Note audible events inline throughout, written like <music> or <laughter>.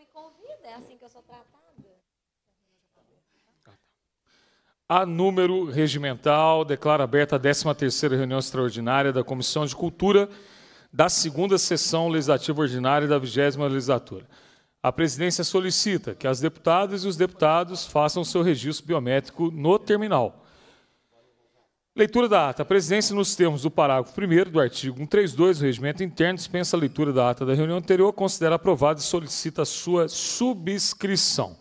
me convida, é assim que eu sou tratada. A número regimental declara aberta a 13ª reunião extraordinária da Comissão de Cultura da segunda sessão legislativa ordinária da 20 legislatura. A presidência solicita que as deputadas e os deputados façam seu registro biométrico no terminal. Leitura da ata. A presidência, nos termos do parágrafo 1 do artigo 132 do Regimento Interno, dispensa a leitura da ata da reunião anterior, considera aprovada e solicita sua subscrição.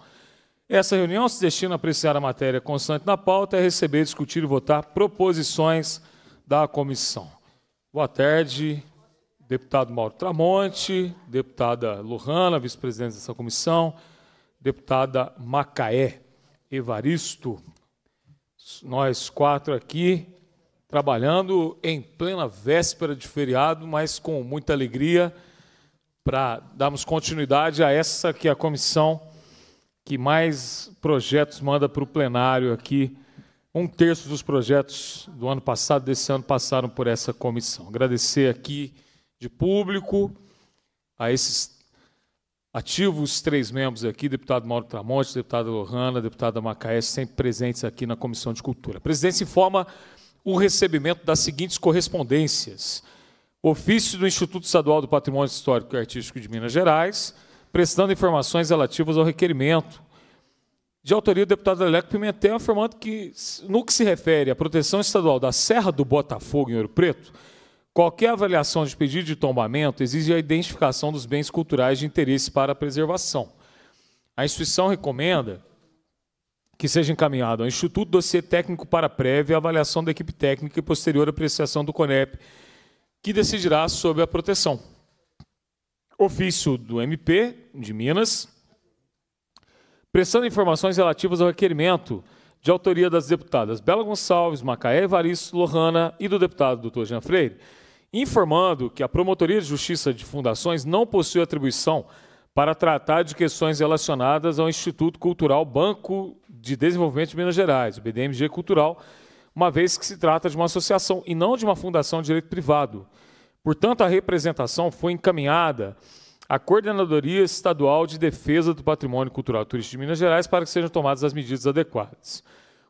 Essa reunião se destina a apreciar a matéria constante na pauta e é a receber, discutir e votar proposições da comissão. Boa tarde, deputado Mauro Tramonte, deputada Lohana, vice-presidente dessa comissão, deputada Macaé Evaristo, nós quatro aqui, trabalhando em plena véspera de feriado, mas com muita alegria, para darmos continuidade a essa que é a comissão que mais projetos manda para o plenário aqui. Um terço dos projetos do ano passado, desse ano, passaram por essa comissão. Agradecer aqui de público a esses Ativo os três membros aqui, deputado Mauro Tramonte, deputada Lohana, deputada Macaé, sempre presentes aqui na Comissão de Cultura. A presidência informa o recebimento das seguintes correspondências. Ofício do Instituto Estadual do Patrimônio Histórico e Artístico de Minas Gerais, prestando informações relativas ao requerimento de autoria do deputado Aleco Pimentel, afirmando que, no que se refere à proteção estadual da Serra do Botafogo, em Ouro Preto, Qualquer avaliação de pedido de tombamento exige a identificação dos bens culturais de interesse para a preservação. A instituição recomenda que seja encaminhado ao Instituto Dossiê Técnico para prévia avaliação da equipe técnica e posterior apreciação do CONEP, que decidirá sobre a proteção. Ofício do MP de Minas, prestando informações relativas ao requerimento de autoria das deputadas Bela Gonçalves, Macaé Evaristo, Lohana e do deputado Dr. Jean Freire, informando que a Promotoria de Justiça de Fundações não possui atribuição para tratar de questões relacionadas ao Instituto Cultural Banco de Desenvolvimento de Minas Gerais, o BDMG Cultural, uma vez que se trata de uma associação e não de uma fundação de direito privado. Portanto, a representação foi encaminhada à Coordenadoria Estadual de Defesa do Patrimônio Cultural Turístico de Minas Gerais para que sejam tomadas as medidas adequadas.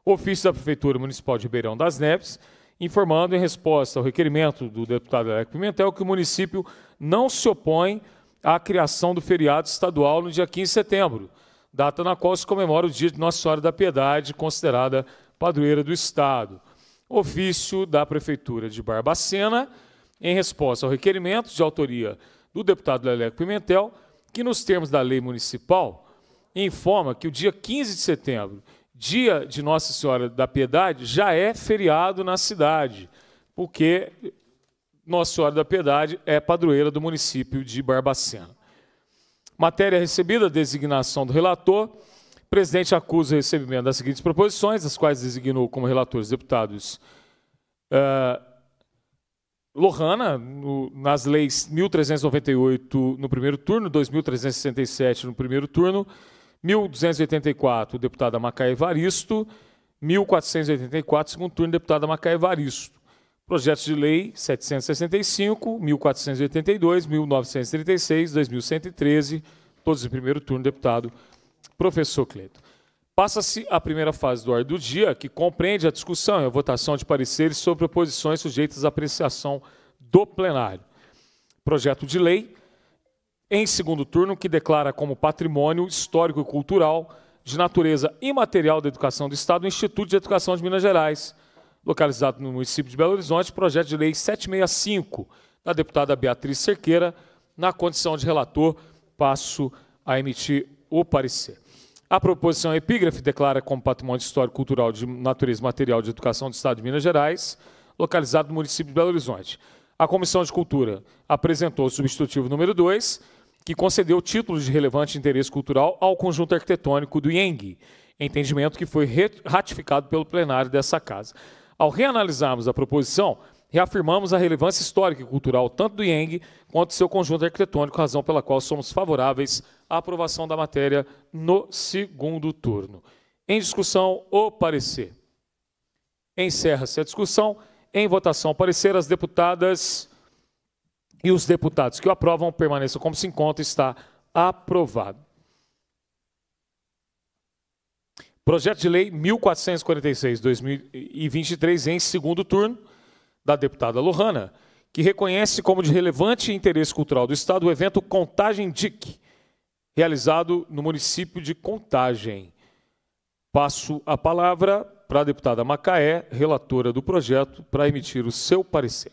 O ofício da Prefeitura Municipal de Ribeirão das Neves informando em resposta ao requerimento do deputado Alec Pimentel que o município não se opõe à criação do feriado estadual no dia 15 de setembro, data na qual se comemora o dia de Nossa Senhora da Piedade, considerada padroeira do Estado. Ofício da Prefeitura de Barbacena, em resposta ao requerimento de autoria do deputado Leleco Pimentel, que, nos termos da lei municipal, informa que o dia 15 de setembro dia de Nossa Senhora da Piedade já é feriado na cidade, porque Nossa Senhora da Piedade é padroeira do município de Barbacena. Matéria recebida, designação do relator. O presidente acusa o recebimento das seguintes proposições, as quais designou como relatores deputados uh, Lohana, no, nas leis 1398 no primeiro turno, 2367 no primeiro turno, 1284, deputada Macaé Evaristo. 1484, segundo turno, deputada Macaé Evaristo. Projetos de lei 765, 1482, 1936, 2113, todos em primeiro turno, deputado professor Cleito. Passa-se a primeira fase do ordem do dia, que compreende a discussão e a votação de pareceres sobre proposições sujeitas à apreciação do plenário. Projeto de lei em segundo turno, que declara como patrimônio histórico e cultural de natureza imaterial da educação do Estado o Instituto de Educação de Minas Gerais, localizado no município de Belo Horizonte, projeto de lei 765, da deputada Beatriz Cerqueira, na condição de relator, passo a emitir o parecer. A proposição epígrafe declara como patrimônio histórico cultural de natureza material de educação do Estado de Minas Gerais, localizado no município de Belo Horizonte. A Comissão de Cultura apresentou o substitutivo número 2, que concedeu títulos de relevante interesse cultural ao conjunto arquitetônico do Ieng, entendimento que foi ratificado pelo plenário dessa casa. Ao reanalisarmos a proposição, reafirmamos a relevância histórica e cultural tanto do Ieng quanto do seu conjunto arquitetônico, razão pela qual somos favoráveis à aprovação da matéria no segundo turno. Em discussão, o parecer. Encerra-se a discussão. Em votação, parecer as deputadas e os deputados que o aprovam permaneçam como se encontra, está aprovado. Projeto de lei 1446/2023 em segundo turno da deputada Lohana, que reconhece como de relevante interesse cultural do estado o evento Contagem DIC, realizado no município de Contagem. Passo a palavra para a deputada Macaé, relatora do projeto, para emitir o seu parecer.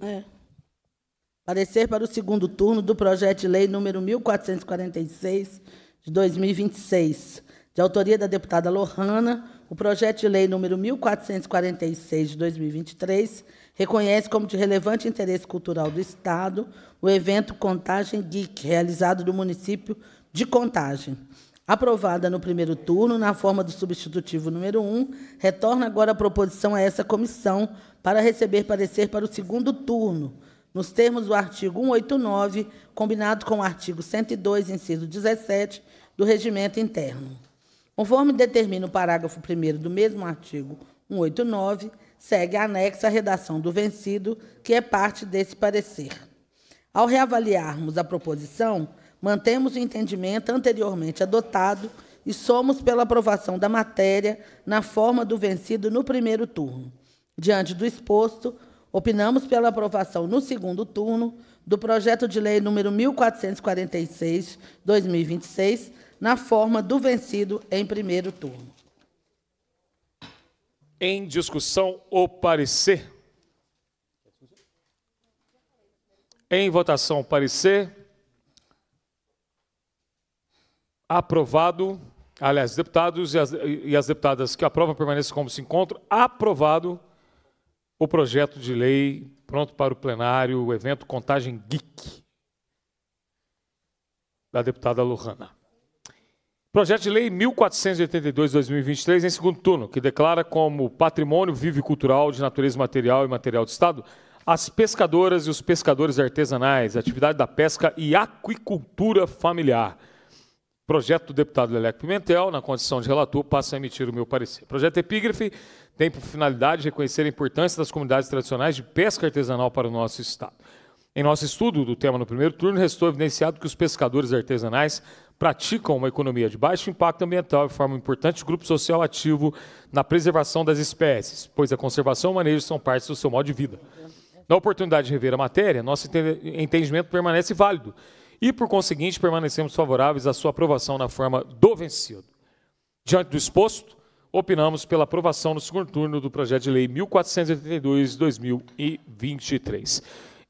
É. Parecer para o segundo turno do projeto de lei número 1446 de 2026, de autoria da deputada Lohana, o projeto de lei número 1446 de 2023 reconhece como de relevante interesse cultural do Estado o evento Contagem Geek, realizado no município de Contagem. Aprovada no primeiro turno, na forma do substitutivo número 1, retorna agora a proposição a essa comissão para receber parecer para o segundo turno, nos termos do artigo 189, combinado com o artigo 102, inciso 17, do regimento interno. Conforme determina o parágrafo 1 do mesmo artigo 189, segue anexa a redação do vencido, que é parte desse parecer. Ao reavaliarmos a proposição, mantemos o entendimento anteriormente adotado e somos pela aprovação da matéria na forma do vencido no primeiro turno. Diante do exposto, opinamos pela aprovação no segundo turno do projeto de lei número 1446/2026, na forma do vencido em primeiro turno. Em discussão o parecer. Em votação o parecer. Aprovado. Aliás, deputados e as, e as, deputadas que aprovam permaneçam como se encontram. Aprovado o projeto de lei pronto para o plenário, o evento Contagem Geek, da deputada Lohana. Projeto de Lei 1482-2023, em segundo turno, que declara como patrimônio vivo e cultural de natureza material e material de Estado as pescadoras e os pescadores artesanais, atividade da pesca e aquicultura familiar. Projeto do deputado Leleco Pimentel, na condição de relator, passo a emitir o meu parecer. O projeto Epígrafe tem por finalidade reconhecer a importância das comunidades tradicionais de pesca artesanal para o nosso Estado. Em nosso estudo do tema no primeiro turno, restou evidenciado que os pescadores artesanais praticam uma economia de baixo impacto ambiental e formam um importante grupo social ativo na preservação das espécies, pois a conservação e o manejo são partes do seu modo de vida. Na oportunidade de rever a matéria, nosso entendimento permanece válido e, por conseguinte, permanecemos favoráveis à sua aprovação na forma do vencido. Diante do exposto, opinamos pela aprovação no segundo turno do projeto de lei 1482-2023.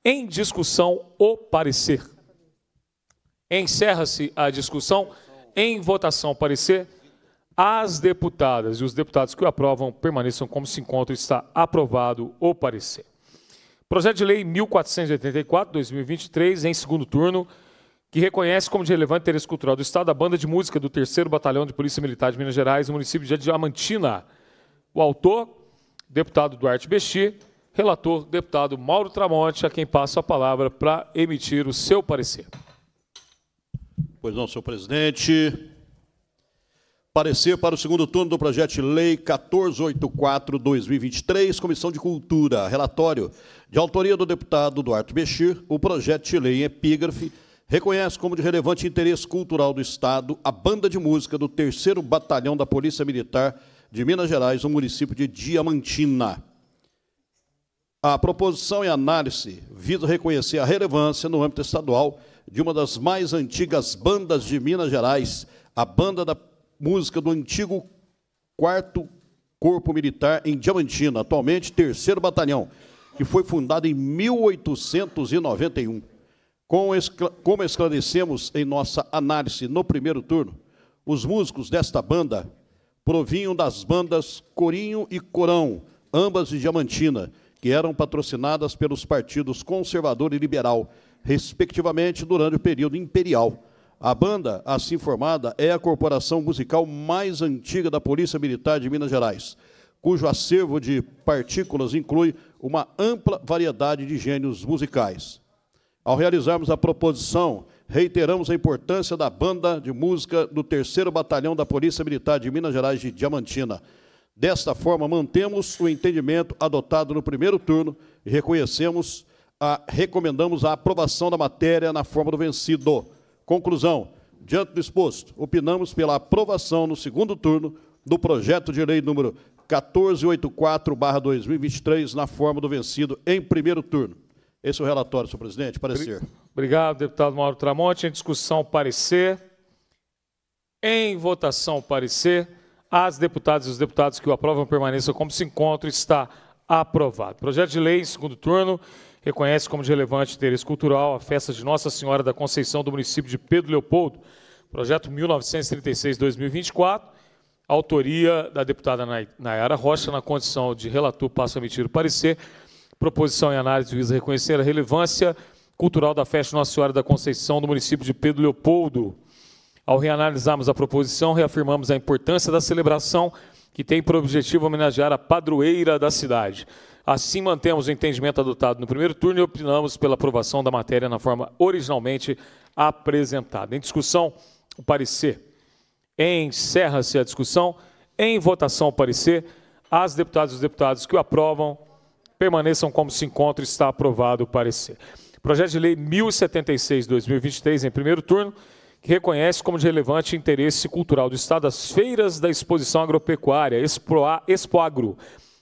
Em discussão, o parecer. Encerra-se a discussão. Em votação, parecer. As deputadas e os deputados que o aprovam permaneçam como se encontram. Está aprovado o parecer. Projeto de lei 1484-2023, em segundo turno que reconhece como de relevante interesse cultural do Estado a banda de música do 3 Batalhão de Polícia Militar de Minas Gerais, no município de Diamantina. O autor, deputado Duarte Besti, relator, deputado Mauro Tramonte, a quem passo a palavra para emitir o seu parecer. Pois não, senhor presidente. Parecer para o segundo turno do projeto de lei 1484-2023, Comissão de Cultura. Relatório de autoria do deputado Duarte Bechir, o projeto de lei em epígrafe reconhece como de relevante interesse cultural do Estado a banda de música do 3 Batalhão da Polícia Militar de Minas Gerais, no município de Diamantina. A proposição e análise visa reconhecer a relevância no âmbito estadual de uma das mais antigas bandas de Minas Gerais, a Banda da Música do antigo 4 Corpo Militar em Diamantina, atualmente 3 Batalhão, que foi fundada em 1891. Como esclarecemos em nossa análise no primeiro turno, os músicos desta banda provinham das bandas Corinho e Corão, ambas de Diamantina, que eram patrocinadas pelos partidos conservador e liberal, respectivamente, durante o período imperial. A banda, assim formada, é a corporação musical mais antiga da Polícia Militar de Minas Gerais, cujo acervo de partículas inclui uma ampla variedade de gênios musicais. Ao realizarmos a proposição, reiteramos a importância da banda de música do 3 Batalhão da Polícia Militar de Minas Gerais de Diamantina. Desta forma, mantemos o entendimento adotado no primeiro turno e reconhecemos a, recomendamos a aprovação da matéria na forma do vencido. Conclusão. Diante do exposto, opinamos pela aprovação no segundo turno do projeto de lei número 1484/2023 na forma do vencido em primeiro turno. Esse é o relatório, senhor presidente. Parecer. Obrigado, deputado Mauro Tramonte. Em discussão, parecer. Em votação, parecer. As deputadas e os deputados que o aprovam permaneçam como se encontram. Está aprovado. Projeto de lei, em segundo turno, reconhece como de relevante interesse cultural a festa de Nossa Senhora da Conceição do município de Pedro Leopoldo. Projeto 1936-2024. Autoria da deputada Nayara Rocha, na condição de relator, passa a emitir o parecer. Proposição e análise visa reconhecer a relevância cultural da festa Nossa Senhora da Conceição do município de Pedro Leopoldo. Ao reanalisarmos a proposição, reafirmamos a importância da celebração que tem por objetivo homenagear a padroeira da cidade. Assim, mantemos o entendimento adotado no primeiro turno e opinamos pela aprovação da matéria na forma originalmente apresentada. Em discussão, o parecer. Encerra-se a discussão. Em votação, o parecer. As deputadas e os deputados que o aprovam permaneçam como se encontra, está aprovado o parecer. Projeto de Lei 1076-2023, em primeiro turno, que reconhece como de relevante interesse cultural do Estado as feiras da Exposição Agropecuária, Expoagro,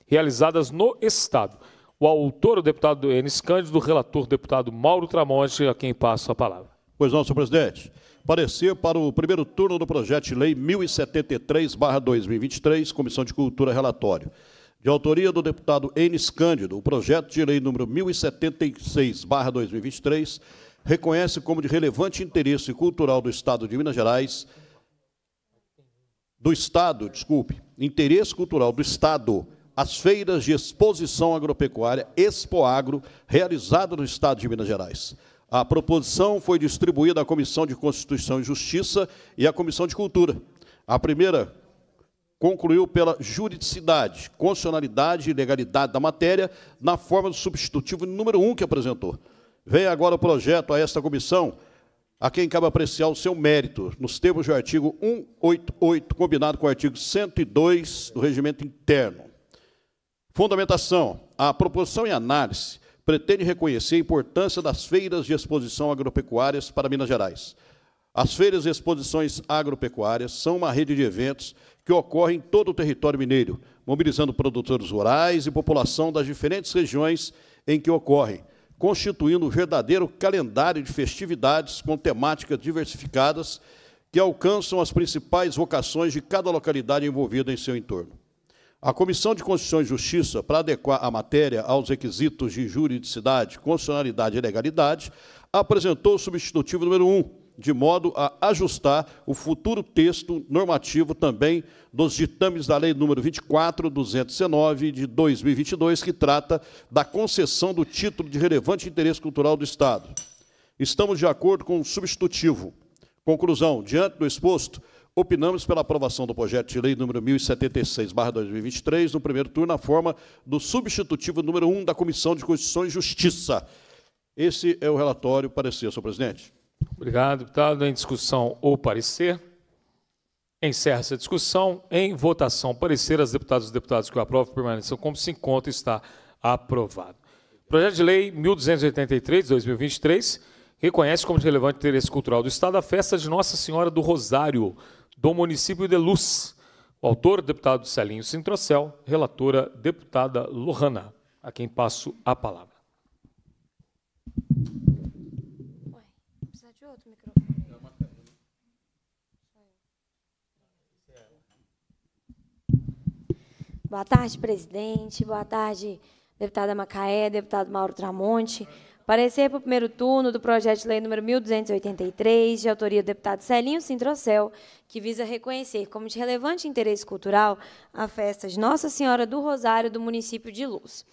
realizadas no Estado. O autor, o deputado Enes Cândido, o relator, o deputado Mauro Tramonte, a quem passo a palavra. Pois não, senhor presidente. Parecer para o primeiro turno do projeto de lei 1073-2023, Comissão de Cultura, relatório. De autoria do deputado Enes Cândido, o projeto de lei número 1076/2023 reconhece como de relevante interesse cultural do Estado de Minas Gerais do Estado, desculpe, interesse cultural do Estado, as feiras de exposição agropecuária Expoagro, realizada no Estado de Minas Gerais. A proposição foi distribuída à Comissão de Constituição e Justiça e à Comissão de Cultura. A primeira concluiu pela juridicidade, constitucionalidade e legalidade da matéria na forma do substitutivo número 1 um que apresentou. Veio agora o projeto a esta comissão, a quem cabe apreciar o seu mérito, nos termos do artigo 188, combinado com o artigo 102 do Regimento Interno. Fundamentação. A proposição e análise pretende reconhecer a importância das feiras de exposição agropecuárias para Minas Gerais – as feiras e exposições agropecuárias são uma rede de eventos que ocorre em todo o território mineiro, mobilizando produtores rurais e população das diferentes regiões em que ocorrem, constituindo um verdadeiro calendário de festividades com temáticas diversificadas que alcançam as principais vocações de cada localidade envolvida em seu entorno. A Comissão de Constituição e Justiça, para adequar a matéria aos requisitos de juridicidade, constitucionalidade e legalidade, apresentou o substitutivo número 1, de modo a ajustar o futuro texto normativo também dos ditames da Lei número 24.209 de 2022, que trata da concessão do título de relevante interesse cultural do Estado. Estamos de acordo com o substitutivo. Conclusão, diante do exposto, opinamos pela aprovação do projeto de lei número 1076/2023 no primeiro turno na forma do substitutivo número 1 da Comissão de Constituição e Justiça. Esse é o relatório parecer, senhor presidente. Obrigado, deputado. Em discussão ou parecer? Encerra-se a discussão. Em votação, parecer, as deputadas e os deputados que o aprovam permaneçam como se encontra está aprovado. Projeto de Lei 1283, 2023, reconhece como de relevante interesse cultural do Estado a festa de Nossa Senhora do Rosário, do município de Luz. O autor, deputado Celinho Sintrocel, relatora, deputada Lohana, a quem passo a palavra. Boa tarde, presidente. Boa tarde, deputada Macaé, deputado Mauro Tramonte. Parecer para o primeiro turno do projeto de lei número 1283, de autoria do deputado Celinho Sintrocel, que visa reconhecer como de relevante interesse cultural a festa de Nossa Senhora do Rosário do município de Luz.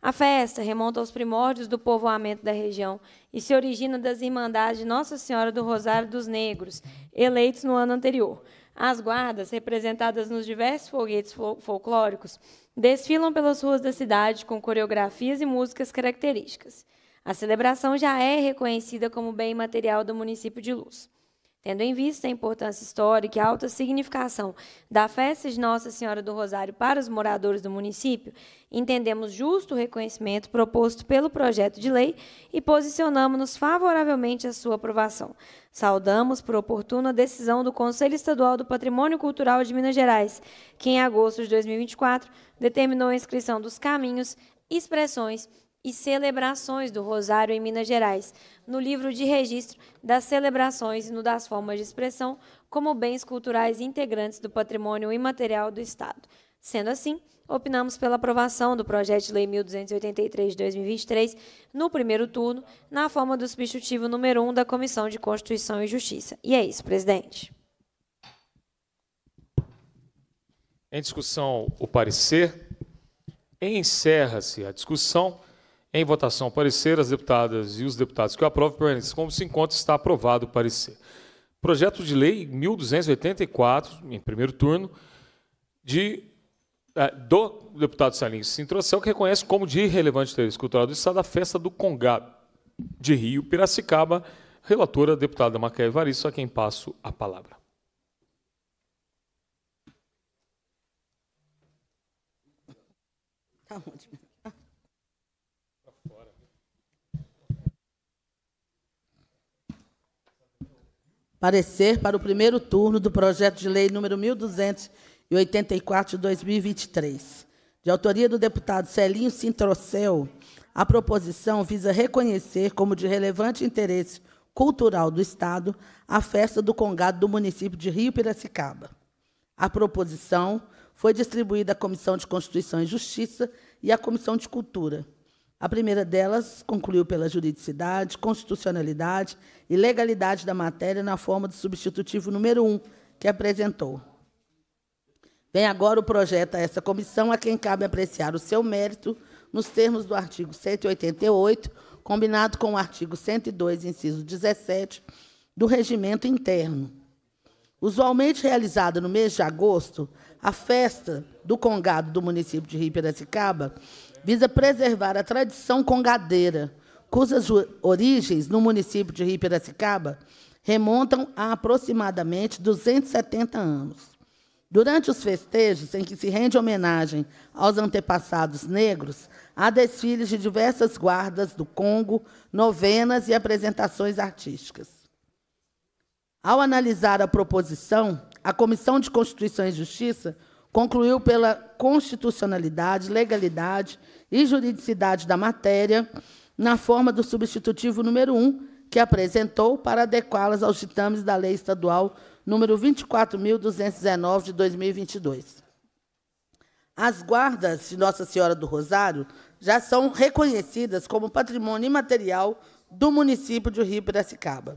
A festa remonta aos primórdios do povoamento da região e se origina das Irmandades de Nossa Senhora do Rosário dos Negros, eleitos no ano anterior. As guardas, representadas nos diversos foguetes folclóricos, desfilam pelas ruas da cidade com coreografias e músicas características. A celebração já é reconhecida como bem material do município de Luz. Tendo em vista a importância histórica e a alta significação da festa de Nossa Senhora do Rosário para os moradores do município, entendemos justo o reconhecimento proposto pelo projeto de lei e posicionamos-nos favoravelmente à sua aprovação. Saudamos por oportuna decisão do Conselho Estadual do Patrimônio Cultural de Minas Gerais, que em agosto de 2024 determinou a inscrição dos caminhos, expressões e celebrações do Rosário em Minas Gerais, no livro de registro das celebrações e no das formas de expressão como bens culturais integrantes do patrimônio imaterial do Estado. Sendo assim, opinamos pela aprovação do projeto de lei 1283 de 2023 no primeiro turno, na forma do substitutivo número 1 da Comissão de Constituição e Justiça. E é isso, presidente. Em discussão, o parecer. Encerra-se a discussão. Em votação, parecer as deputadas e os deputados que o aprovam permanecem como se encontra está aprovado o parecer. Projeto de lei 1284, em primeiro turno, de eh, do deputado Salim Cintroção, que reconhece como de relevante interesse cultural do Estado a festa do Congado de Rio, Piracicaba, relatora deputada Maquia Evaristo, a quem passo a palavra. Tá ótimo. parecer para o primeiro turno do projeto de lei número 1284 de 2023. De autoria do deputado Celinho Sintrocel, a proposição visa reconhecer como de relevante interesse cultural do Estado a festa do Congado do município de Rio Piracicaba. A proposição foi distribuída à Comissão de Constituição e Justiça e à Comissão de Cultura, a primeira delas concluiu pela juridicidade, constitucionalidade e legalidade da matéria na forma do substitutivo número 1 que apresentou. Vem agora o projeto a essa comissão, a quem cabe apreciar o seu mérito nos termos do artigo 188, combinado com o artigo 102, inciso 17, do regimento interno. Usualmente realizada no mês de agosto, a festa do Congado do município de Rio Piracicaba visa preservar a tradição congadeira, cujas origens no município de Piracicaba remontam a aproximadamente 270 anos. Durante os festejos em que se rende homenagem aos antepassados negros, há desfiles de diversas guardas do Congo, novenas e apresentações artísticas. Ao analisar a proposição, a Comissão de Constituição e Justiça concluiu pela constitucionalidade, legalidade e juridicidade da matéria, na forma do substitutivo número 1, que apresentou para adequá-las aos ditames da Lei Estadual número 24.219 de 2022. As guardas de Nossa Senhora do Rosário já são reconhecidas como patrimônio imaterial do município de Rio Piracicaba.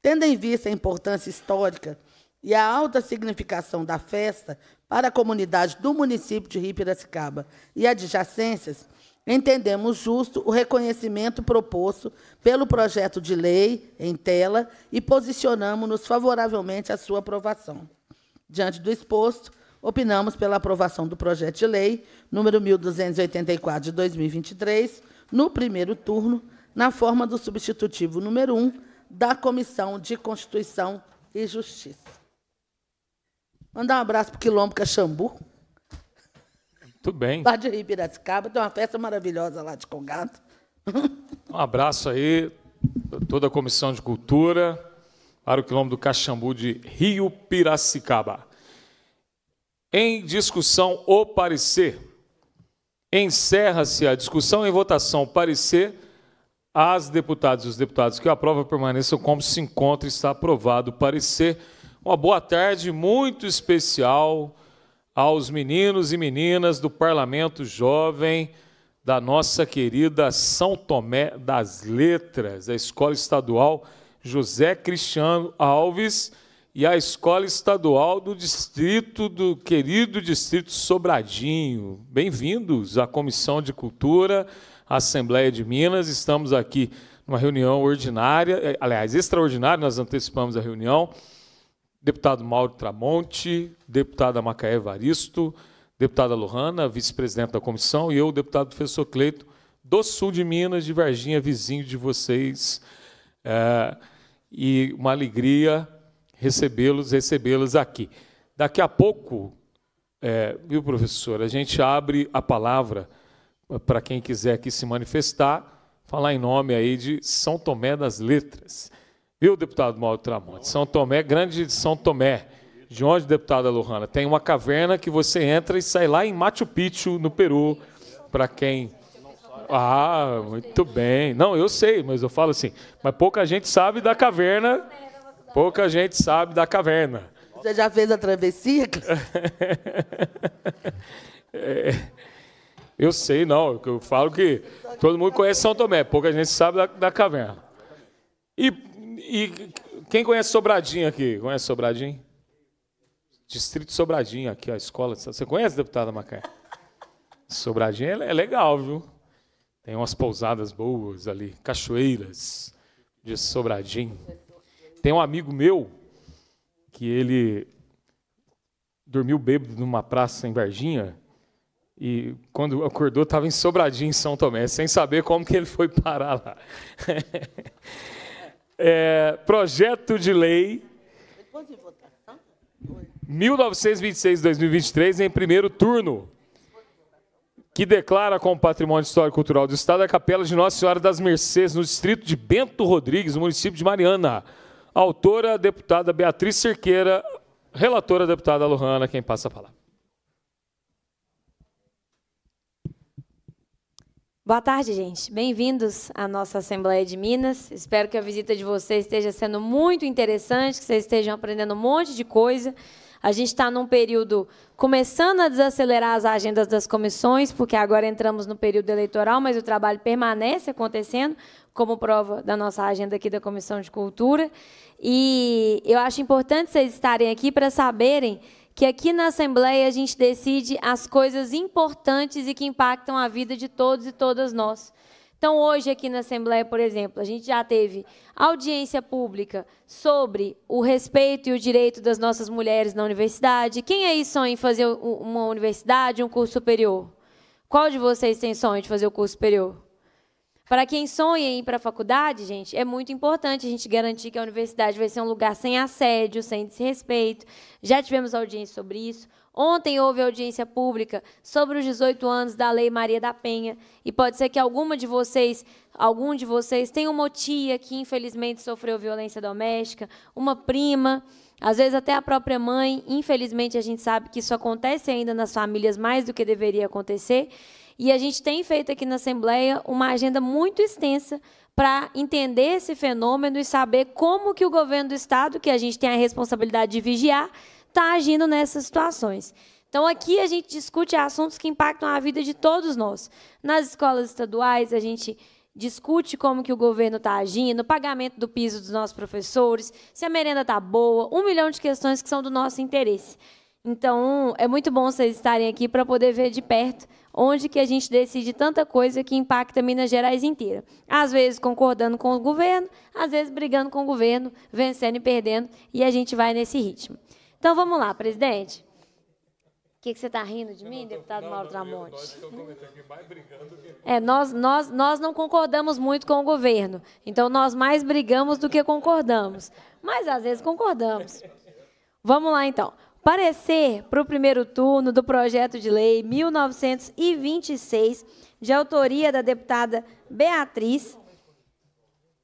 Tendo em vista a importância histórica e a alta significação da festa para a comunidade do município de Rio Piracicaba e adjacências, entendemos justo o reconhecimento proposto pelo projeto de lei em tela e posicionamos-nos favoravelmente à sua aprovação. Diante do exposto, opinamos pela aprovação do projeto de lei número 1284 de 2023, no primeiro turno, na forma do substitutivo número 1 da Comissão de Constituição e Justiça. Mandar um abraço pro Quilombo Caxambu. É Muito bem. Lá de Rio Piracicaba, tem uma festa maravilhosa lá de Congado. Um abraço aí, toda a Comissão de Cultura, para o Quilombo do Caxambu de Rio Piracicaba. Em discussão, o parecer. Encerra-se a discussão em votação. Parecer as deputadas e os deputados que aprovam permaneçam como se encontra. Está aprovado o parecer. Uma boa tarde muito especial aos meninos e meninas do Parlamento Jovem da nossa querida São Tomé das Letras, a Escola Estadual José Cristiano Alves e a Escola Estadual do Distrito do querido Distrito Sobradinho. Bem-vindos à Comissão de Cultura, à Assembleia de Minas. Estamos aqui numa reunião ordinária, eh, aliás, extraordinária, nós antecipamos a reunião deputado Mauro Tramonte, deputada Macaé Varisto, deputada Lohana, vice-presidente da comissão, e eu, deputado professor Cleito, do sul de Minas, de Varginha, vizinho de vocês. É, e uma alegria recebê-los, recebê-las aqui. Daqui a pouco, é, viu, professor, a gente abre a palavra para quem quiser aqui se manifestar, falar em nome aí de São Tomé das Letras. Viu, deputado Mauro Tramonte? São Tomé, grande de São Tomé. De onde, deputada Lohana? Tem uma caverna que você entra e sai lá em Machu Picchu, no Peru. Para quem. Ah, muito bem. Não, eu sei, mas eu falo assim. Mas pouca gente sabe da caverna. Pouca gente sabe da caverna. Você já fez a travessia? <laughs> é, eu sei, não. Eu falo que todo mundo conhece São Tomé, pouca gente sabe da, da caverna. E e quem conhece Sobradinho aqui? Conhece Sobradinho? Distrito Sobradinho, aqui a escola. Você conhece, deputada Macaé? Sobradinho é, é legal, viu? Tem umas pousadas boas ali, cachoeiras de Sobradinho. Tem um amigo meu que ele dormiu bêbado numa praça em Varginha e quando acordou estava em Sobradinho, em São Tomé, sem saber como que ele foi parar lá. <laughs> é, projeto de lei 1926-2023, em primeiro turno, que declara como patrimônio histórico cultural do Estado a Capela de Nossa Senhora das Mercês, no distrito de Bento Rodrigues, no município de Mariana. Autora, deputada Beatriz Cerqueira, relatora, deputada Lohana, quem passa a palavra. Boa tarde, gente. Bem-vindos à nossa Assembleia de Minas. Espero que a visita de vocês esteja sendo muito interessante, que vocês estejam aprendendo um monte de coisa. A gente está num período começando a desacelerar as agendas das comissões, porque agora entramos no período eleitoral, mas o trabalho permanece acontecendo, como prova da nossa agenda aqui da Comissão de Cultura. E eu acho importante vocês estarem aqui para saberem que aqui na Assembleia a gente decide as coisas importantes e que impactam a vida de todos e todas nós. Então, hoje aqui na Assembleia, por exemplo, a gente já teve audiência pública sobre o respeito e o direito das nossas mulheres na universidade. Quem aí sonha em fazer uma universidade, um curso superior? Qual de vocês tem sonho de fazer o curso superior? Para quem sonha em ir para a faculdade, gente, é muito importante a gente garantir que a universidade vai ser um lugar sem assédio, sem desrespeito. Já tivemos audiência sobre isso. Ontem houve audiência pública sobre os 18 anos da Lei Maria da Penha, e pode ser que alguma de vocês, algum de vocês tenha uma tia que infelizmente sofreu violência doméstica, uma prima, às vezes até a própria mãe, infelizmente a gente sabe que isso acontece ainda nas famílias mais do que deveria acontecer. E a gente tem feito aqui na Assembleia uma agenda muito extensa para entender esse fenômeno e saber como que o governo do Estado, que a gente tem a responsabilidade de vigiar, está agindo nessas situações. Então, aqui a gente discute assuntos que impactam a vida de todos nós. Nas escolas estaduais, a gente discute como que o governo está agindo, o pagamento do piso dos nossos professores, se a merenda está boa, um milhão de questões que são do nosso interesse. Então, é muito bom vocês estarem aqui para poder ver de perto onde que a gente decide tanta coisa que impacta Minas Gerais inteira. Às vezes concordando com o governo, às vezes brigando com o governo, vencendo e perdendo, e a gente vai nesse ritmo. Então vamos lá, presidente. O que, que, você está rindo de mim, tô, deputado não, Mauro Tramonte? É, nós, nós, nós não concordamos muito com o governo. Então, nós mais brigamos do que concordamos. Mas, às vezes, concordamos. Vamos lá, então. Parecer para o primeiro turno do projeto de lei 1926, de autoria da deputada Beatriz,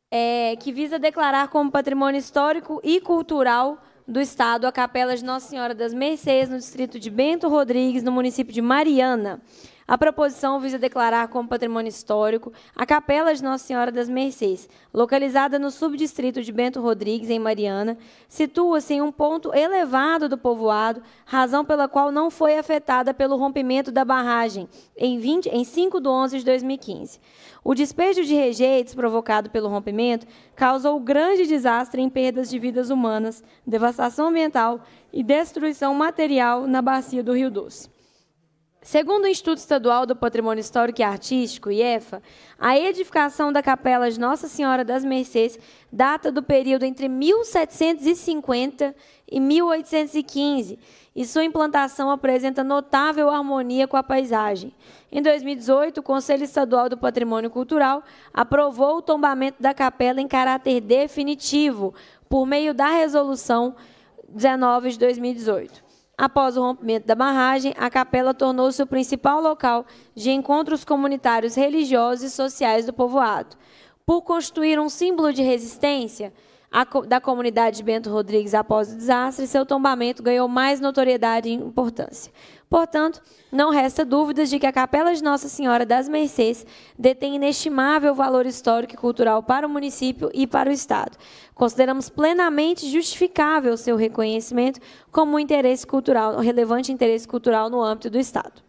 é, que visa declarar como patrimônio histórico e cultural do Estado a Capela de Nossa Senhora das Mercês, no distrito de Bento Rodrigues, no município de Mariana. A proposição visa declarar como patrimônio histórico a Capela de Nossa Senhora das Mercês, localizada no subdistrito de Bento Rodrigues, em Mariana, situa-se em um ponto elevado do povoado, razão pela qual não foi afetada pelo rompimento da barragem em, 20, em 5 de 11 de 2015. O despejo de rejeitos provocado pelo rompimento causou grande desastre em perdas de vidas humanas, devastação ambiental e destruição material na bacia do Rio Doce. Segundo o Instituto Estadual do Patrimônio Histórico e Artístico, IEFA, a edificação da Capela de Nossa Senhora das Mercês data do período entre 1750 e 1815, e sua implantação apresenta notável harmonia com a paisagem. Em 2018, o Conselho Estadual do Patrimônio Cultural aprovou o tombamento da capela em caráter definitivo, por meio da Resolução 19 de 2018. Após o rompimento da barragem, a capela tornou-se o principal local de encontros comunitários religiosos e sociais do povoado. Por constituir um símbolo de resistência da comunidade de Bento Rodrigues após o desastre, seu tombamento ganhou mais notoriedade e importância. Portanto, não resta dúvidas de que a Capela de Nossa Senhora das Mercês detém inestimável valor histórico e cultural para o município e para o Estado. Consideramos plenamente justificável seu reconhecimento como um interesse cultural, um relevante interesse cultural no âmbito do Estado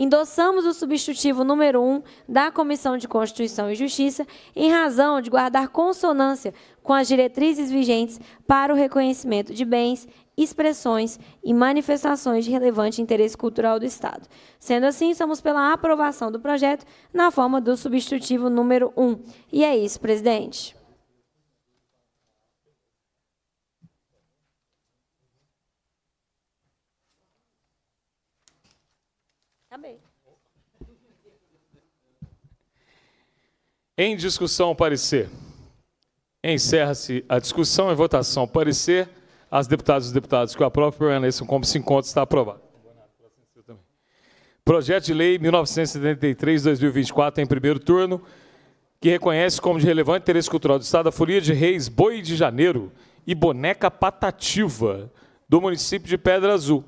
endossamos o substitutivo número 1 um da Comissão de Constituição e Justiça em razão de guardar consonância com as diretrizes vigentes para o reconhecimento de bens expressões e manifestações de relevante interesse cultural do Estado. Sendo assim, somos pela aprovação do projeto na forma do substitutivo número 1. E é isso, presidente. Acabei. Em discussão, parecer. Encerra-se a discussão e votação. Parecer as deputadas e deputados que o aprovem permaneçam como se encontra, está aprovado. Projeto de Lei 1973-2024, em primeiro turno, que reconhece como de relevante interesse cultural do Estado a Folia de Reis Boi de Janeiro e Boneca Patativa, do município de Pedra Azul.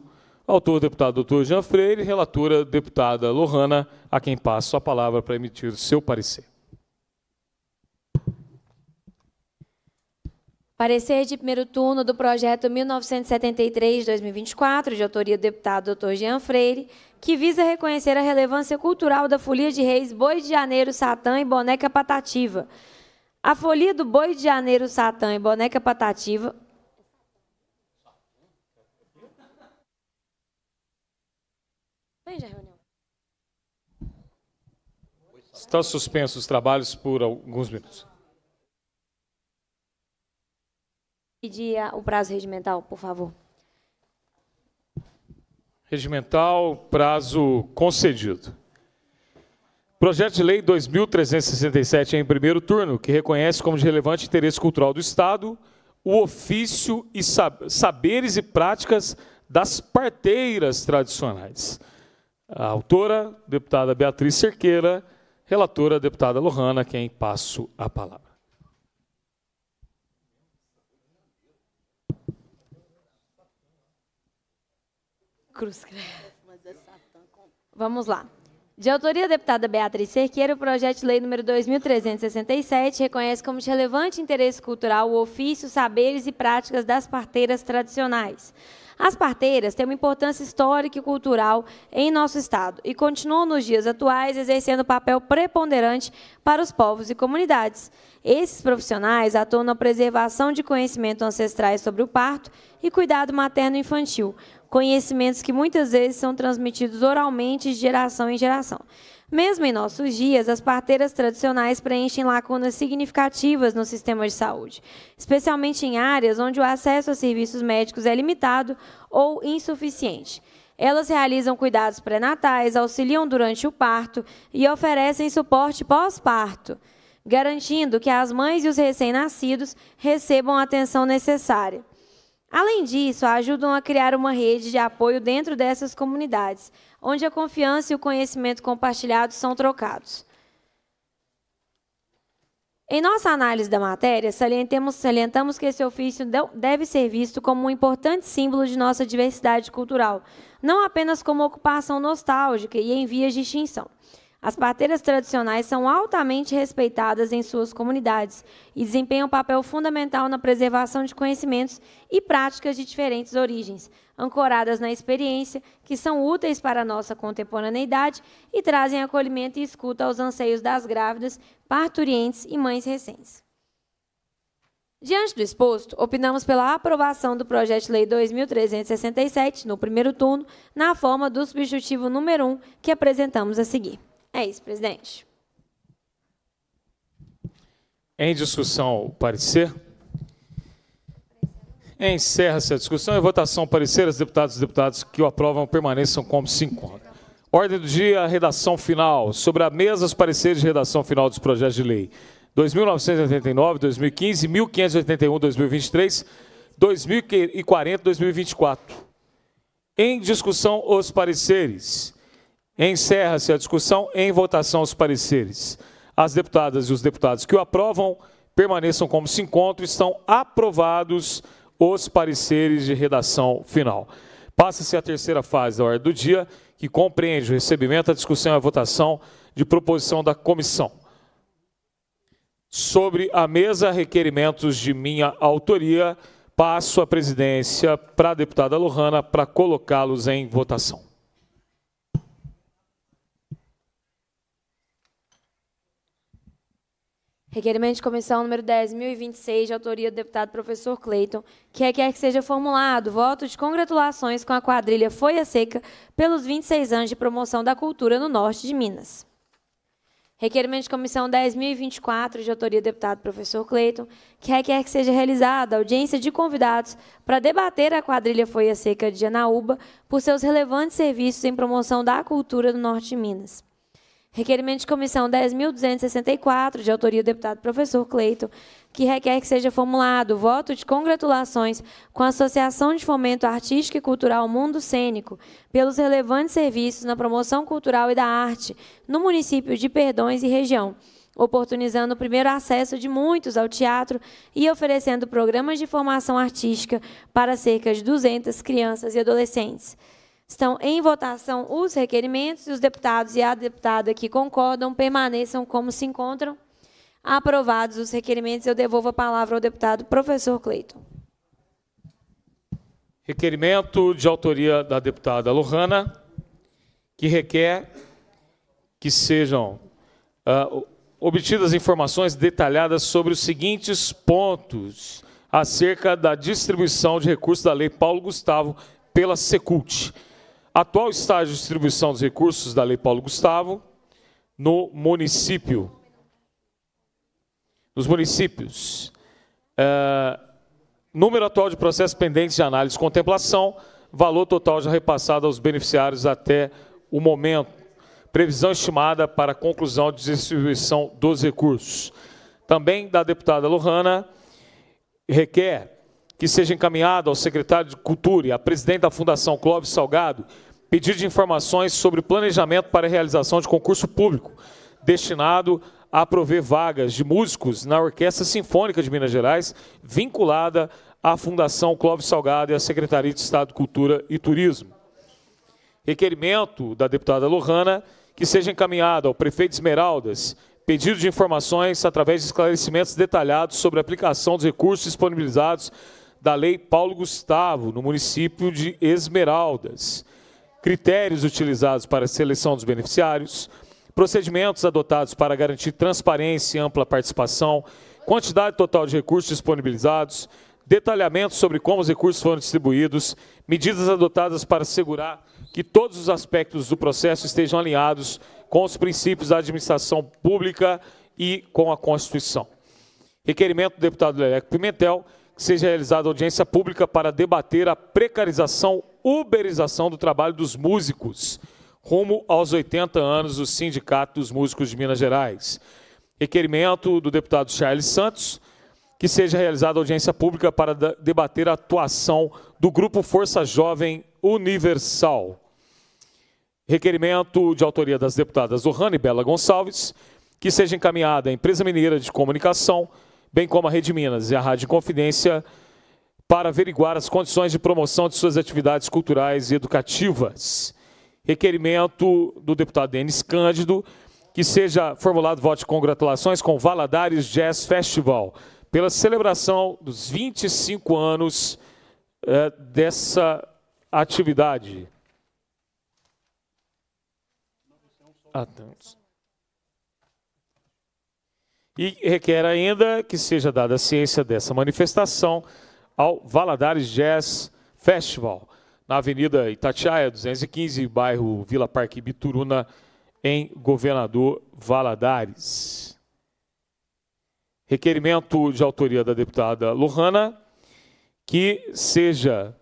Autor, deputado doutor Jean Freire, relatora, deputada Lohana, a quem passo a palavra para emitir o seu parecer. Parecer de primeiro turno do projeto 1973-2024, de autoria do deputado Dr. Jean Freire, que visa reconhecer a relevância cultural da folia de reis Boi de Janeiro, Satã e Boneca Patativa. A folia do Boi de Janeiro, Satã e Boneca Patativa. Vem, já reunião. Está suspenso os trabalhos por alguns minutos. pedir o prazo regimental, por favor. Regimental, prazo concedido. Projeto de Lei 2.367 é em primeiro turno, que reconhece como de relevante interesse cultural do Estado o ofício e saberes e práticas das parteiras tradicionais. A autora, deputada Beatriz Cerqueira, relatora, deputada Lohana, quem passo a palavra. cruz, é Vamos lá. De autoria da deputada Beatriz Cerqueira, o projeto de lei número 2367 reconhece como de relevante interesse cultural o ofício, saberes e práticas das parteiras tradicionais. As parteiras têm uma importância histórica e cultural em nosso Estado e continuam nos dias atuais exercendo papel preponderante para os povos e comunidades. Esses profissionais atuam na preservação de conhecimentos ancestrais sobre o parto e cuidado materno-infantil, conhecimentos que muitas vezes são transmitidos oralmente de geração em geração. Mesmo em nossos dias, as parteiras tradicionais preenchem lacunas significativas no sistema de saúde, especialmente em áreas onde o acesso a serviços médicos é limitado ou insuficiente. Elas realizam cuidados pré-natais, auxiliam durante o parto e oferecem suporte pós-parto, garantindo que as mães e os recém-nascidos recebam a atenção necessária. Além disso, ajudam a criar uma rede de apoio dentro dessas comunidades, onde a confiança e o conhecimento compartilhados são trocados. Em nossa análise da matéria, salientamos, salientamos que esse ofício deve ser visto como um importante símbolo de nossa diversidade cultural, não apenas como ocupação nostálgica e em vias de extinção. As parteiras tradicionais são altamente respeitadas em suas comunidades e desempenham um papel fundamental na preservação de conhecimentos e práticas de diferentes origens, ancoradas na experiência, que são úteis para a nossa contemporaneidade e trazem acolhimento e escuta aos anseios das grávidas, parturientes e mães recentes. Diante do exposto, opinamos pela aprovação do projeto de lei 2367 no primeiro turno, na forma do substitutivo número 1 que apresentamos a seguir. É isso, presidente. Em discussão, o parecer. Encerra-se a discussão e votação parecer. Os deputados e deputados que o aprovam permaneçam como se encontram. Ordem do dia, redação final. Sobre a mesa, os pareceres de redação final dos projetos de lei 2.989, 2015, 1.581, 2023, 2040, 2024. Em discussão, os pareceres. Encerra-se a discussão em votação os pareceres. As deputadas e os deputados que o aprovam permaneçam como se encontram, estão aprovados os pareceres de redação final. Passa-se a terceira fase da ordem do dia, que compreende o recebimento, a discussão e a votação de proposição da comissão. Sobre a mesa, requerimentos de minha autoria, passo a presidência para a deputada Lohana para colocá-los em votação. Requerimento de comissão número 10.026, de autoria do deputado professor Cleiton, que requer que seja formulado voto de congratulações com a quadrilha Folha Seca pelos 26 anos de promoção da cultura no norte de Minas. Requerimento de comissão 10.024, de autoria do deputado professor Cleiton, que requer que seja realizada audiência de convidados para debater a quadrilha Folha Seca de Janaúba por seus relevantes serviços em promoção da cultura do norte de Minas. Requerimento de comissão 10.264, de autoria do deputado professor Cleito, que requer que seja formulado voto de congratulações com a Associação de Fomento Artístico e Cultural Mundo Cênico pelos relevantes serviços na promoção cultural e da arte no município de Perdões e região, oportunizando o primeiro acesso de muitos ao teatro e oferecendo programas de formação artística para cerca de 200 crianças e adolescentes. Estão em votação os requerimentos e os deputados e a deputada que concordam permaneçam como se encontram. Aprovados os requerimentos, eu devolvo a palavra ao deputado professor Cleiton. Requerimento de autoria da deputada Lohana, que requer que sejam uh, obtidas informações detalhadas sobre os seguintes pontos acerca da distribuição de recursos da Lei Paulo Gustavo pela Secult atual estágio de distribuição dos recursos da Lei Paulo Gustavo no município. Nos municípios. É, número atual de processos pendentes de análise e contemplação, valor total já repassado aos beneficiários até o momento. Previsão estimada para conclusão de distribuição dos recursos. Também da deputada Lohana, requer que seja encaminhado ao secretário de Cultura e à presidente da Fundação Clóvis Salgado pedido de informações sobre planejamento para a realização de concurso público destinado a prover vagas de músicos na Orquestra Sinfônica de Minas Gerais, vinculada à Fundação Clóvis Salgado e à Secretaria de Estado de Cultura e Turismo. Requerimento da deputada Lohana que seja encaminhado ao prefeito de Esmeraldas pedido de informações através de esclarecimentos detalhados sobre a aplicação dos recursos disponibilizados da Lei Paulo Gustavo, no município de Esmeraldas. Critérios utilizados para a seleção dos beneficiários, procedimentos adotados para garantir transparência e ampla participação, quantidade total de recursos disponibilizados, detalhamento sobre como os recursos foram distribuídos, medidas adotadas para assegurar que todos os aspectos do processo estejam alinhados com os princípios da administração pública e com a Constituição. Requerimento do deputado Leleco Pimentel, seja realizada audiência pública para debater a precarização, uberização do trabalho dos músicos, rumo aos 80 anos do Sindicato dos Músicos de Minas Gerais. Requerimento do deputado Charles Santos, que seja realizada audiência pública para debater a atuação do Grupo Força Jovem Universal. Requerimento de autoria das deputadas e Bela Gonçalves, que seja encaminhada à Empresa Mineira de Comunicação, bem como a Rede Minas e a Rádio Confidência, para averiguar as condições de promoção de suas atividades culturais e educativas. Requerimento do deputado Denis Cândido, que seja formulado voto de congratulações com Valadares Jazz Festival, pela celebração dos 25 anos eh, dessa atividade. Ah, tá. E requer ainda que seja dada a ciência dessa manifestação ao Valadares Jazz Festival, na Avenida Itatiaia 215, bairro Vila Parque Bituruna, em Governador Valadares. Requerimento de autoria da deputada Lohana, que seja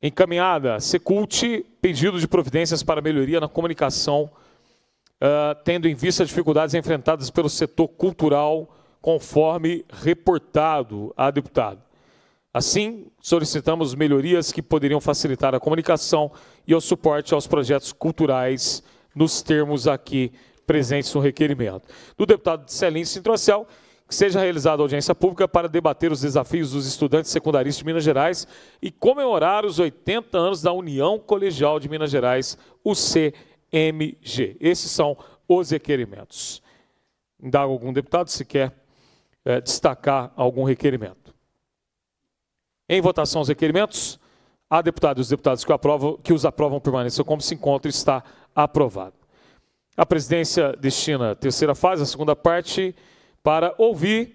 encaminhada a Secult pedido de providências para melhoria na comunicação uh, tendo em vista as dificuldades enfrentadas pelo setor cultural, conforme reportado a deputado. Assim, solicitamos melhorias que poderiam facilitar a comunicação e o suporte aos projetos culturais nos termos aqui presentes no requerimento. Do deputado Celin Sintrocel, que seja realizada audiência pública para debater os desafios dos estudantes secundaristas de Minas Gerais e comemorar os 80 anos da União Colegial de Minas Gerais, o C MG. Esses são os requerimentos. Indaga algum deputado se quer é, destacar algum requerimento. Em votação os requerimentos, a deputada e os deputados que, aprovam, que os aprovam permaneçam como se encontra está aprovado. A presidência destina a terceira fase, a segunda parte, para ouvir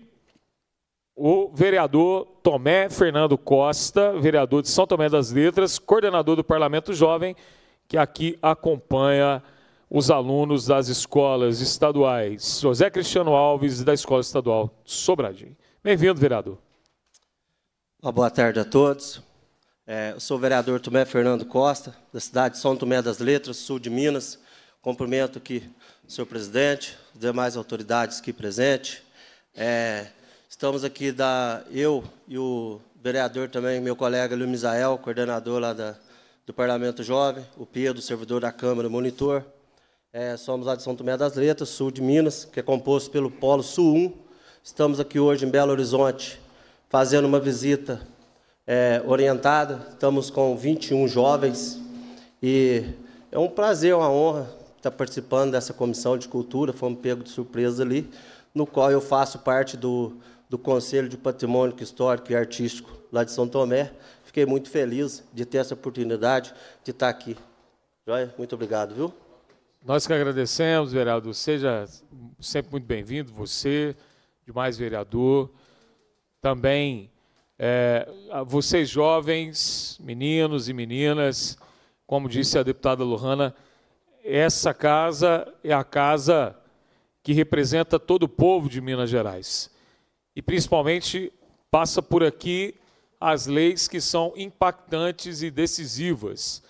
o vereador Tomé Fernando Costa, vereador de São Tomé das Letras, coordenador do Parlamento Jovem, que aqui acompanha os alunos das escolas estaduais. José Cristiano Alves, da Escola Estadual Sobradinho. Bem-vindo, vereador. Uma boa tarde a todos. É, eu sou o vereador Tomé Fernando Costa, da cidade de São Tomé das Letras, sul de Minas. Cumprimento aqui o senhor presidente, demais autoridades aqui presentes. É, estamos aqui, da, eu e o vereador também, meu colega Luiz Misael, coordenador lá da do Parlamento Jovem, o Pedro, servidor da Câmara, monitor. É, somos lá de São Tomé das Letras, sul de Minas, que é composto pelo Polo Sul 1. Estamos aqui hoje em Belo Horizonte fazendo uma visita é, orientada. Estamos com 21 jovens e é um prazer, uma honra estar participando dessa comissão de cultura. Fomos pego de surpresa ali, no qual eu faço parte do, do Conselho de Patrimônio Histórico e Artístico lá de São Tomé Fiquei muito feliz de ter essa oportunidade de estar aqui. Joia? Muito obrigado, viu? Nós que agradecemos, vereador. Seja sempre muito bem-vindo, você, demais vereador. Também é, vocês jovens, meninos e meninas, como disse a deputada Lohana, essa casa é a casa que representa todo o povo de Minas Gerais. E principalmente passa por aqui as leis que são impactantes e decisivas,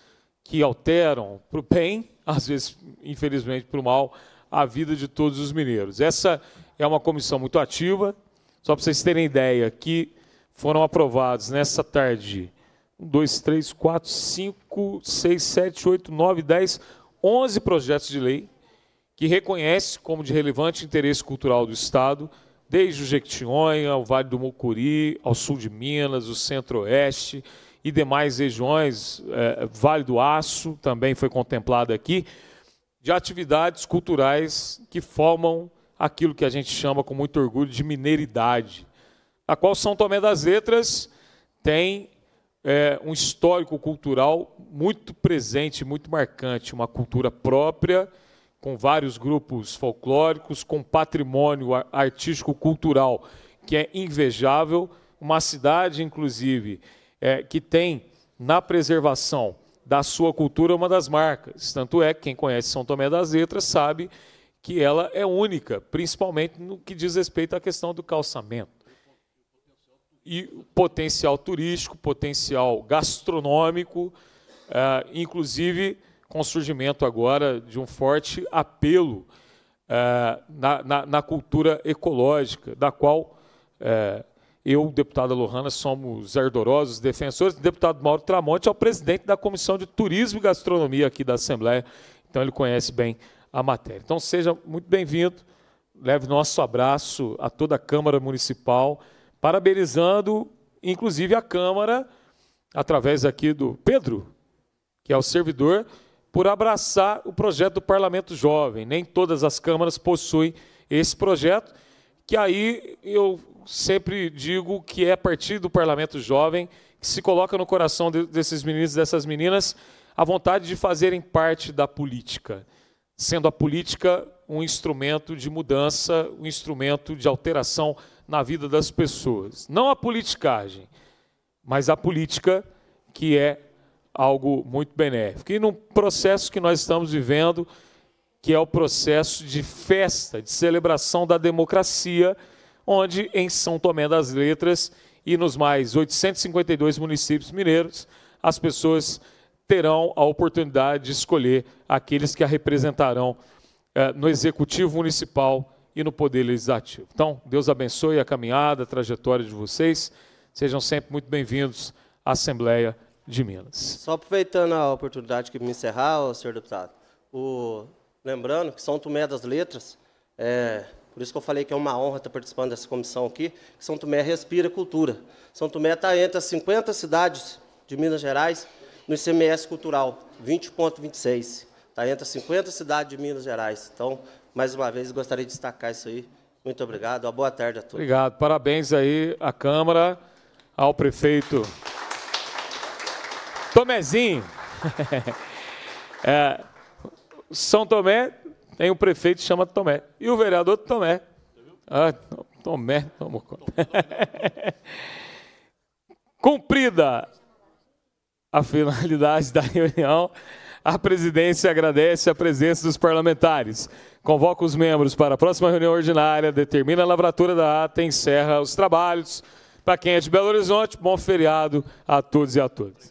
que alteram para o bem, às vezes, infelizmente, para o mal, a vida de todos os mineiros. Essa é uma comissão muito ativa, só para vocês terem ideia, que foram aprovados nessa tarde 1, 2, 3, 4, 5, 6, 7, 8, 9, 10, 11 projetos de lei que reconhece como de relevante interesse cultural do Estado desde o Jequitinhonha, ao Vale do Mucuri, ao sul de Minas, o centro-oeste e demais regiões, é, Vale do Aço também foi contemplado aqui, de atividades culturais que formam aquilo que a gente chama com muito orgulho de mineiridade, a qual São Tomé das Letras tem é, um histórico cultural muito presente, muito marcante, uma cultura própria com vários grupos folclóricos, com patrimônio artístico-cultural que é invejável, uma cidade, inclusive, é, que tem na preservação da sua cultura uma das marcas. Tanto é que quem conhece São Tomé das Letras sabe que ela é única, principalmente no que diz respeito à questão do calçamento. E potencial turístico, potencial gastronômico, é, inclusive com o surgimento agora de um forte apelo é, na, na, na, cultura ecológica, da qual é, eu, deputada Lohana, somos ardorosos defensores. O deputado Mauro Tramonte é o presidente da Comissão de Turismo e Gastronomia aqui da Assembleia, então ele conhece bem a matéria. Então seja muito bem-vindo, leve nosso abraço a toda a Câmara Municipal, parabenizando, inclusive, a Câmara, através aqui do Pedro, que é o servidor, por abraçar o projeto do Parlamento Jovem. Nem todas as câmaras possuem esse projeto, que aí eu sempre digo que é a partir do Parlamento Jovem que se coloca no coração desses meninos e dessas meninas a vontade de fazerem parte da política, sendo a política um instrumento de mudança, um instrumento de alteração na vida das pessoas. Não a politicagem, mas a política que é algo muito benéfico. E num processo que nós estamos vivendo, que é o processo de festa, de celebração da democracia, onde em São Tomé das Letras e nos mais 852 municípios mineiros, as pessoas terão a oportunidade de escolher aqueles que a representarão eh, no Executivo Municipal e no Poder Legislativo. Então, Deus abençoe a caminhada, a trajetória de vocês. Sejam sempre muito bem-vindos à Assembleia de Minas. Só aproveitando a oportunidade que me encerrar, senhor deputado, o, lembrando que São Tomé das Letras, é, por isso que eu falei que é uma honra estar participando dessa comissão aqui, que São Tomé respira cultura. São Tomé está entre as 50 cidades de Minas Gerais no ICMS cultural, 20,26. Está entre as 50 cidades de Minas Gerais. Então, mais uma vez, gostaria de destacar isso aí. Muito obrigado, uma boa tarde a todos. Obrigado, parabéns aí à Câmara, ao prefeito Tomézinho, <laughs> É, São Tomé tem um prefeito que chama Tomé. E o vereador Tomé. Ah, Tomé, tomou conta. <laughs> Cumprida a finalidade da reunião, a presidência agradece a presença dos parlamentares. Convoca os membros para a próxima reunião ordinária, determina a lavratura da ata e encerra os trabalhos. Para quem é de Belo Horizonte, bom feriado a todos e a todas.